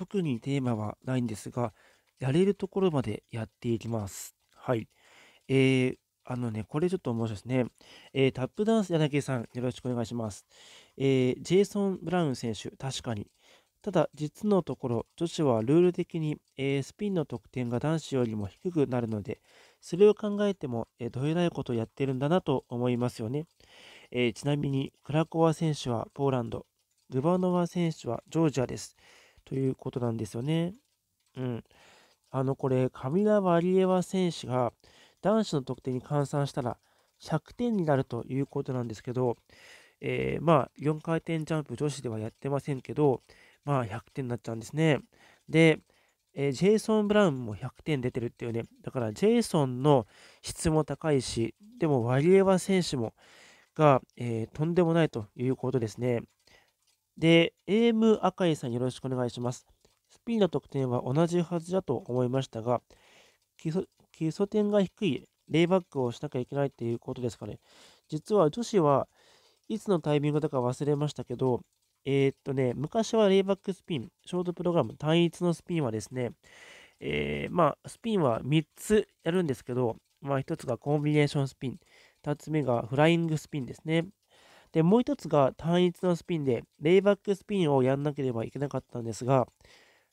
特にテーマはないんですが、やれるところまでやっていきます。はい。えー、あのね、これちょっと面白いですね。えー、タップダンス柳さん、よろしくお願いします。えー、ジェイソン・ブラウン選手、確かに。ただ、実のところ、女子はルール的に、えー、スピンの得点が男子よりも低くなるので、それを考えても、えー、どえらいことをやってるんだなと思いますよね。えー、ちなみに、クラコワ選手はポーランド、グバノワ選手はジョージアです。ということなんですよね。うん。あの、これ、カミラ・ワリエワ選手が男子の得点に換算したら100点になるということなんですけど、えー、まあ、4回転ジャンプ女子ではやってませんけど、まあ、100点になっちゃうんですね。で、えー、ジェイソン・ブラウンも100点出てるっていうね、だからジェイソンの質も高いし、でもワリエワ選手もが、えー、とんでもないということですね。で、AM 赤井さんよろしくお願いします。スピンの得点は同じはずだと思いましたが、基礎点が低いレイバックをしなきゃいけないっていうことですかね。実は女子はいつのタイミングだか忘れましたけど、えー、っとね、昔はレイバックスピン、ショートプログラム、単一のスピンはですね、えー、まあ、スピンは3つやるんですけど、まあ、1つがコンビネーションスピン、2つ目がフライングスピンですね。で、もう一つが単一のスピンで、レイバックスピンをやんなければいけなかったんですが、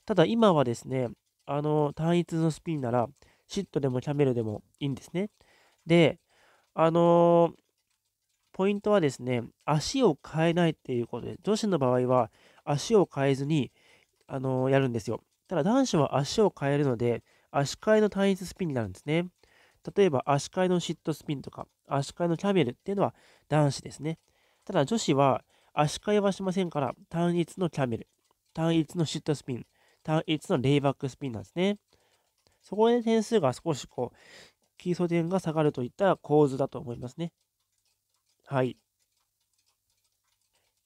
ただ今はですね、あの、単一のスピンなら、シットでもキャメルでもいいんですね。で、あのー、ポイントはですね、足を変えないっていうことで、女子の場合は足を変えずに、あのー、やるんですよ。ただ男子は足を変えるので、足換えの単一スピンになるんですね。例えば足換えのシットスピンとか、足換えのキャメルっていうのは男子ですね。ただ女子は足換えはしませんから、単一のキャメル、単一のシットスピン、単一のレイバックスピンなんですね。そこで点数が少しこう、基礎点が下がるといった構図だと思いますね。はい。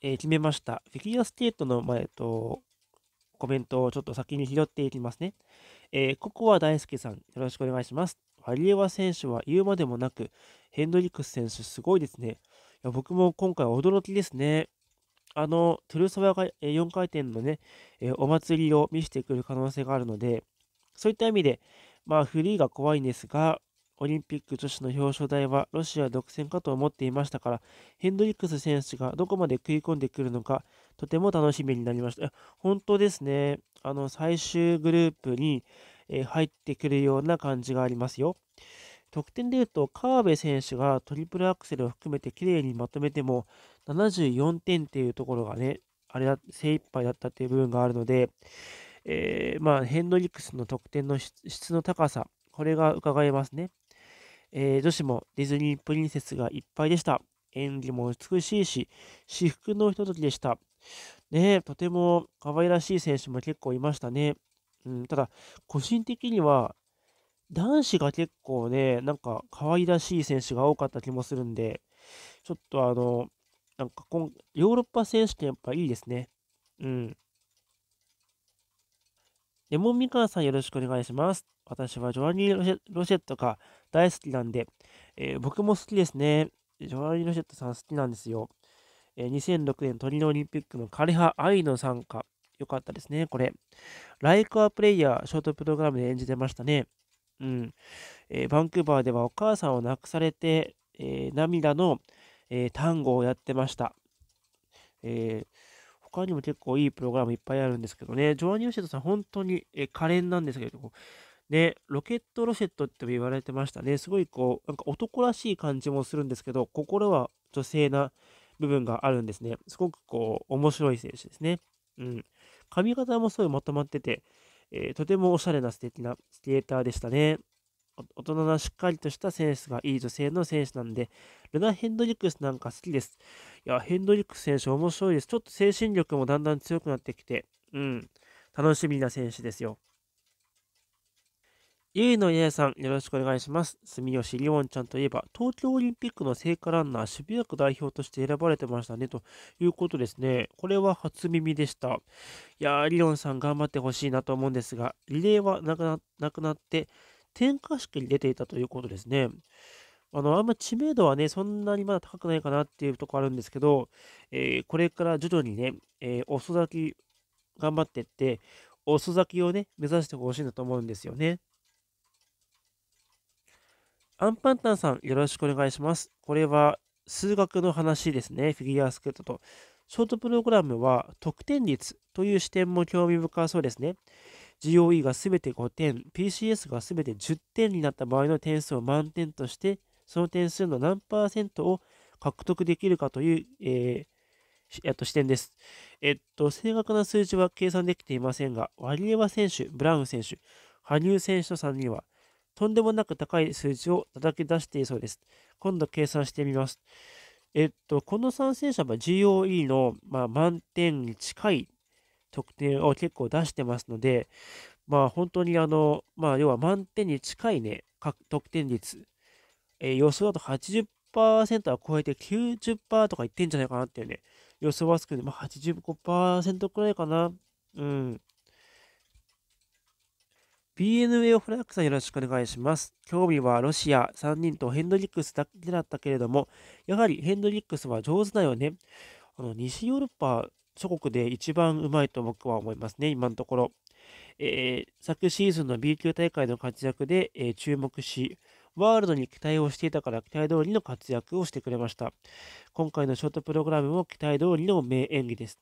えー、決めました。フィギュアスケートの前と、コメントをちょっと先に拾っていきますね。えー、ココア大輔さん、よろしくお願いします。ワリエワ選手は言うまでもなく、ヘンドリックス選手すごいですね。や僕も今回驚きですね。あの、トゥルソワが4回転のね、お祭りを見せてくる可能性があるので、そういった意味で、まあ、フリーが怖いんですが、オリンピック女子の表彰台はロシア独占かと思っていましたから、ヘンドリックス選手がどこまで食い込んでくるのか、とても楽しみになりました。本当ですね、あの最終グループに、え入ってくるような感じがありますよ。得点でいうと、河辺選手がトリプルアクセルを含めて綺麗にまとめても、74点っていうところがね、あれだ、精一杯だったっていう部分があるので、えー、まあ、ヘンドリックスの得点の質の高さ、これが伺えますね。えー、女子もディズニープリンセスがいっぱいでした。演技も美しいし、至福のひとときでした。ねとても可愛らしい選手も結構いましたね。うん、ただ、個人的には、男子が結構ね、なんか可愛らしい選手が多かった気もするんで、ちょっとあの、なんか今、ヨーロッパ選手権やっぱいいですね。うん。レモンみかんさんよろしくお願いします。私はジョアニーロシェ・ロシェットが大好きなんで、えー、僕も好きですね。ジョアニー・ロシェットさん好きなんですよ。えー、2006年トリノオリンピックの枯葉愛の参加。よかったですね、これ。ライクアプレイヤーショートプログラムで演じてましたね。うん。えー、バンクーバーではお母さんを亡くされて、えー、涙の、えー、単語をやってました。えー、他にも結構いいプログラムいっぱいあるんですけどね、ジョアニューシェットさん、本当に、えー、可憐なんですけど、ね、ロケットロシェットっても言われてましたね。すごいこう、なんか男らしい感じもするんですけど、心は女性な部分があるんですね。すごくこう、面白い選手ですね。うん。髪型もすごいまとまってて、えー、とてもおしゃれな素敵なスケーターでしたね。大人なしっかりとしたセンスがいい女性の選手なんで、ルナ・ヘンドリックスなんか好きです。いや、ヘンドリックス選手面白いです。ちょっと精神力もだんだん強くなってきて、うん、楽しみな選手ですよ。ゆいのやさん、よろしくお願いします。住吉りおんちゃんといえば、東京オリンピックの聖火ランナー、渋谷区代表として選ばれてましたね、ということですね。これは初耳でした。いやー、りおんさん頑張ってほしいなと思うんですが、リレーはなくななくなって、点火式に出ていたということですね。あの、あんま知名度はね、そんなにまだ高くないかなっていうとこあるんですけど、えー、これから徐々にね、えー、遅咲き頑張ってって、遅咲きをね、目指してほしいなと思うんですよね。アンパンタンさん、よろしくお願いします。これは数学の話ですね。フィギュアスケートと。ショートプログラムは得点率という視点も興味深そうですね。GOE が全て5点、PCS が全て10点になった場合の点数を満点として、その点数の何パーセントを獲得できるかという、えー、えっと、視点です。えっと、正確な数字は計算できていませんが、ワリエワ選手、ブラウン選手、羽生選手と3人はとんでもなく高い数字を叩き出しているそうです。今度計算してみます。えっと、この参戦者は GOE の、まあ、満点に近い得点を結構出してますので、まあ、本当にあの、まあ、要は満点に近いね、得点率。えー、予想だと80%は超えて90%とかいってんじゃないかなっていうね、予想はつくんで、まあ、85%くらいかな。うん。b n a をフラックさんよろしくお願いします。興味はロシア3人とヘンドリックスだけだったけれども、やはりヘンドリックスは上手だよね。あの西ヨーロッパ諸国で一番うまいと僕は思いますね、今のところ。えー、昨シーズンの B 級大会の活躍で、えー、注目し、ワールドに期待をしていたから期待通りの活躍をしてくれました。今回のショートプログラムも期待通りの名演技です。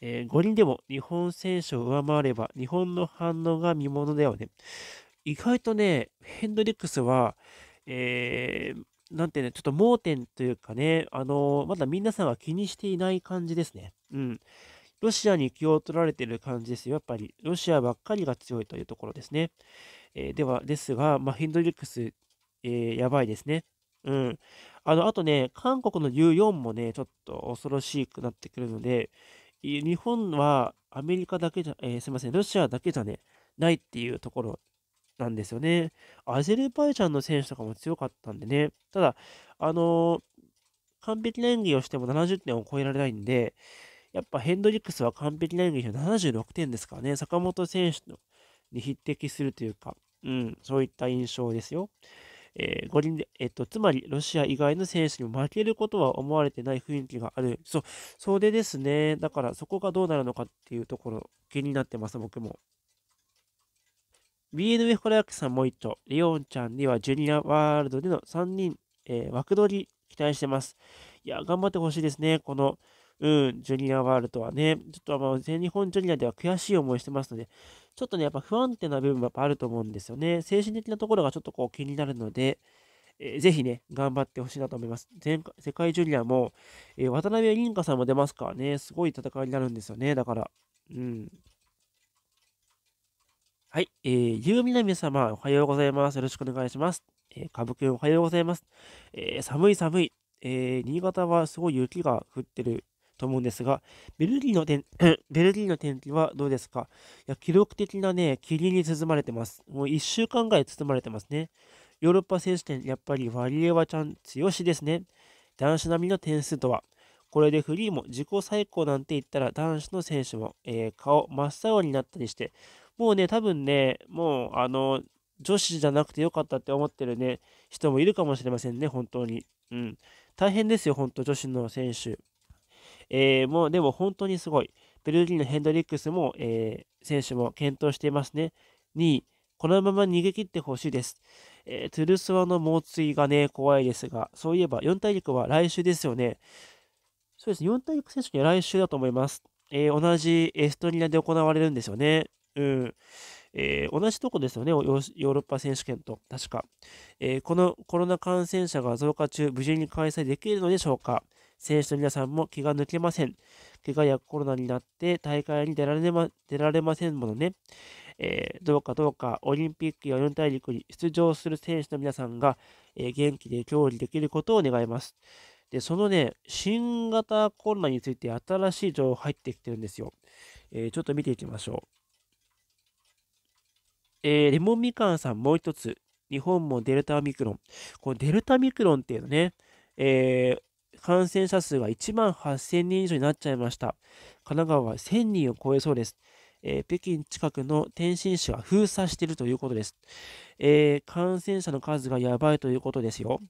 えー、5人でも日本選手を上回れば日本の反応が見ものだよね。意外とね、ヘンドリックスは、えー、なんてね、ちょっと盲点というかね、あのー、まだ皆さんは気にしていない感じですね。うん。ロシアに気を取られてる感じですよ、やっぱり。ロシアばっかりが強いというところですね。えー、では、ですが、まあ、ヘンドリックスえー、やばいですね。うん。あの、あとね、韓国の U4 もね、ちょっと恐ろしくなってくるので、日本はアメリカだけじゃ、えー、すみません、ロシアだけじゃね、ないっていうところなんですよね。アゼルバイジャンの選手とかも強かったんでね、ただ、あのー、完璧な演技をしても70点を超えられないんで、やっぱヘンドリックスは完璧な演技で76点ですからね、坂本選手に匹敵するというか、うん、そういった印象ですよ。えー、五輪で、えっと、つまりロシア以外の選手に負けることは思われてない雰囲気がある。そう、それですね。だからそこがどうなるのかっていうところ気になってます、僕も。BNF コラヤックさんもう一丁、リオンちゃんにはジュニアワールドでの3人、えー、枠取り期待してます。いや、頑張ってほしいですね。この、うん、ジュニアワールドはね、ちょっとあの、全日本ジュニアでは悔しい思いしてますので、ちょっとね、やっぱ不安定な部分もやっぱあると思うんですよね。精神的なところがちょっとこう気になるので、えー、ぜひね、頑張ってほしいなと思います。前回世界ジュニアも、えー、渡辺凛香さんも出ますからね、すごい戦いになるんですよね、だから。うん。はい、えー、ゆうみなみ様、おはようございます。よろしくお願いします。えー、歌舞伎おはようございます。えー、寒い寒い。えー、新潟はすごい雪が降ってると思うんですが、ベルギーの天 ベルギーの天気はどうですかいや記録的なね、霧に包まれてます。もう1週間ぐらい包まれてますね。ヨーロッパ選手権、やっぱりワリエワちゃん強しですね。男子並みの点数とは。これでフリーも自己最高なんて言ったら男子の選手も、えー、顔真っ青になったりして、もうね、多分ね、もうあの、女子じゃなくてよかったって思ってるね、人もいるかもしれませんね、本当に。うん。大変ですよ、本当女子の選手。えー、もうでも本当にすごい。ベルギーのヘンドリックスも、えー、選手も検討していますね。2位、このまま逃げ切ってほしいです。えー、トゥルスワの猛追がね、怖いですが、そういえば4大陸は来週ですよね。そうですね、4大陸選手権は来週だと思います。えー、同じエストニアで行われるんですよね。うん。えー、同じとこですよねヨ、ヨーロッパ選手権と、確か、えー、このコロナ感染者が増加中、無事に開催できるのでしょうか。選手の皆さんも気が抜けません。怪我やコロナになって大会に出られま出られませんものね、えー、どうかどうかオリンピックや四大陸に出場する選手の皆さんが、えー、元気で競技できることを願います。で、そのね、新型コロナについて新しい情報入ってきてるんですよ。えー、ちょっと見ていきましょう。えー、レモンみかんさんもう一つ。日本もデルタミクロン。このデルタミクロンっていうのね、えー、感染者数が1万8000人以上になっちゃいました。神奈川は1000人を超えそうです。えー、北京近くの天津市は封鎖しているということです、えー、感染者の数がやばいということですよ。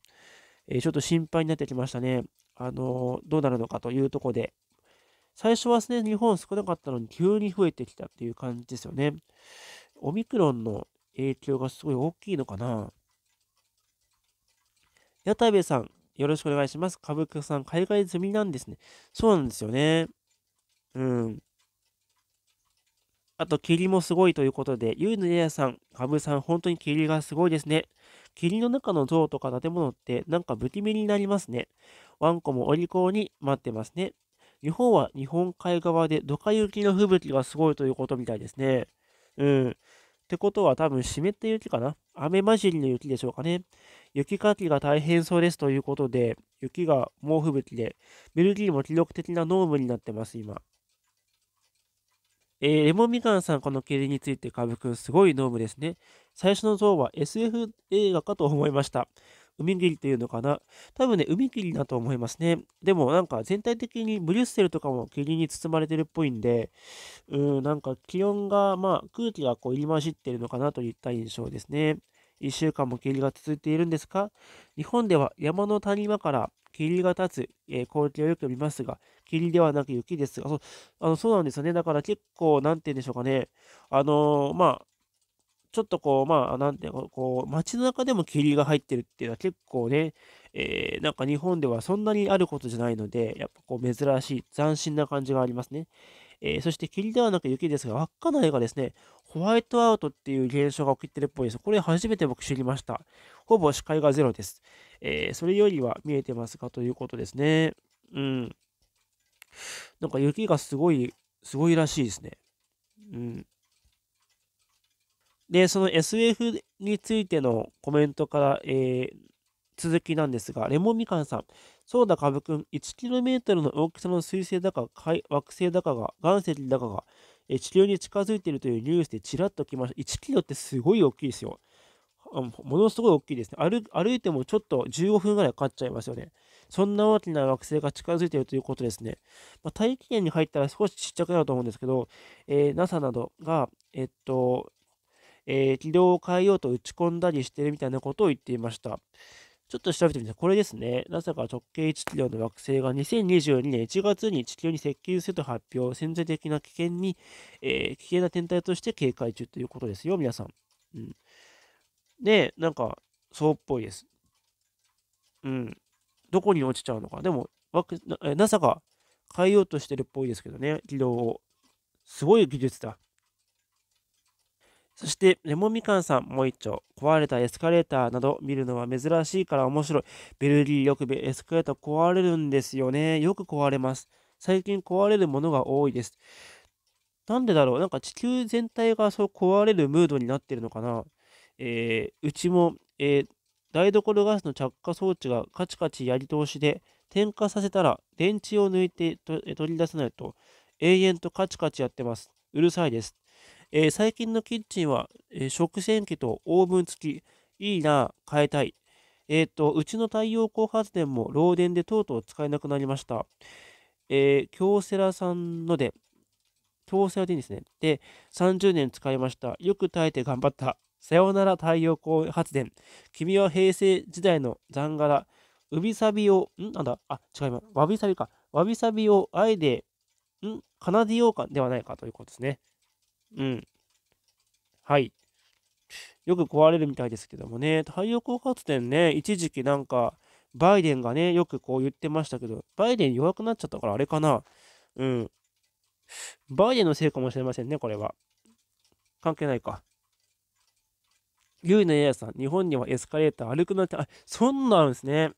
えー、ちょっと心配になってきましたね。あのどうなるのかというとこで。最初はね、日本少なかったのに急に増えてきたっていう感じですよね。オミクロンの影響がすごい大きいのかな。矢田部さん、よろしくお願いします。舞伎さん、海外済みなんですね。そうなんですよね。うん。あと、霧もすごいということで、ゆうのややさん、かぶさん、本当に霧がすごいですね。霧の中の像とか建物って、なんか不気味になりますね。ワンコもお利口に待ってますね。日本は日本海側でドカ雪の吹雪がすごいということみたいですね。うん。ってことは多分湿った雪かな雨混じりの雪でしょうかね。雪かきが大変そうですということで、雪が猛吹雪で、ベルギーも記録的な濃霧になってます、今。えー、レモンみかんさん、この経輪について、カブくん、すごい濃霧ですね。最初の像は SF 映画かと思いました。海霧っいうのかな。多分ね、海霧だと思いますね。でもなんか全体的にブリュッセルとかも霧に包まれてるっぽいんで、うん、なんか気温が、まあ空気がこう入り混じってるのかなといった印象ですね。1週間も霧が続いているんですか日本では山の谷間から霧が立つ、えー、光景をよく見ますが、霧ではなく雪ですが、そうあのそうなんですよね。だから結構、なんて言うんでしょうかね。あのー、まあ、ちょっとこう、まあ、なんていうか、こう、街の中でも霧が入ってるっていうのは結構ね、えー、なんか日本ではそんなにあることじゃないので、やっぱこう、珍しい、斬新な感じがありますね。えー、そして霧ではなく雪ですが、稚内がですね、ホワイトアウトっていう現象が起きてるっぽいです。これ初めて僕知りました。ほぼ視界がゼロです。えー、それよりは見えてますかということですね。うん。なんか雪がすごい、すごいらしいですね。うん。で、その SF についてのコメントから、えー、続きなんですが、レモンみかんさん、そうだ、株くん、1km の大きさの水星だか、惑星だかが、岩石だかが、え地球に近づいているというニュースでちらっときました。1キロってすごい大きいですよ。ものすごい大きいですね歩。歩いてもちょっと15分ぐらいかかっちゃいますよね。そんな大きな惑星が近づいているということですね。まあ、大気圏に入ったら少しちっちゃくなると思うんですけど、えー、NASA などが、えっと、えー、軌道を変えようと打ち込んだりしてるみたいなことを言っていました。ちょっと調べてみて、これですね。NASA が直径 1km の惑星が2022年1月に地球に接近すると発表、潜在的な危険に、えー、危険な天体として警戒中ということですよ、皆さん。うん、で、なんか、そうっぽいです。うん。どこに落ちちゃうのか。でも、NASA が変えようとしてるっぽいですけどね、軌道を。すごい技術だ。そして、レモンみかんさん、もう一丁。壊れたエスカレーターなど見るのは珍しいから面白い。ベルギーよくエスカレーター壊れるんですよね。よく壊れます。最近壊れるものが多いです。なんでだろうなんか地球全体がそう壊れるムードになってるのかなえー、うちも、えー、台所ガスの着火装置がカチカチやり通しで、点火させたら電池を抜いてと取り出さないと永遠とカチカチやってます。うるさいです。えー、最近のキッチンは、えー、食洗機とオーブン付き。いいな、変えたい。えっ、と、うちの太陽光発電も漏電でとうとう使えなくなりました。えー、京セラさんので、京セラでいいんですね。で、30年使いました。よく耐えて頑張った。さようなら太陽光発電。君は平成時代の残柄。うびさびを、んなんだあ、違います。わびさびか。わびさびをあえで、ん奏でようかではないかということですね。うん。はい。よく壊れるみたいですけどもね、太陽光発電ね、一時期なんか、バイデンがね、よくこう言ってましたけど、バイデン弱くなっちゃったからあれかな。うん。バイデンのせいかもしれませんね、これは。関係ないか。ゆいのややさん、日本にはエスカレーター歩くなって、あ、そんなんですね。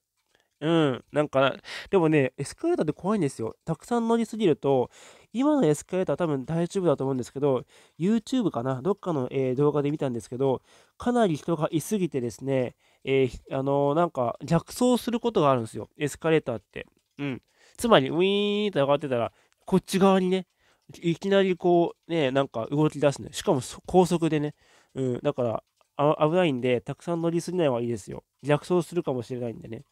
うん。なんか、でもね、エスカレーターって怖いんですよ。たくさん乗りすぎると、今のエスカレーター多分大丈夫だと思うんですけど、YouTube かなどっかの、えー、動画で見たんですけど、かなり人がいすぎてですね、えー、あのー、なんか逆走することがあるんですよ。エスカレーターって。うん。つまり、ウィーンと上がってたら、こっち側にね、いきなりこう、ね、なんか動き出すね。しかも高速でね。うん。だから、危ないんで、たくさん乗りすぎない方がいいですよ。逆走するかもしれないんでね。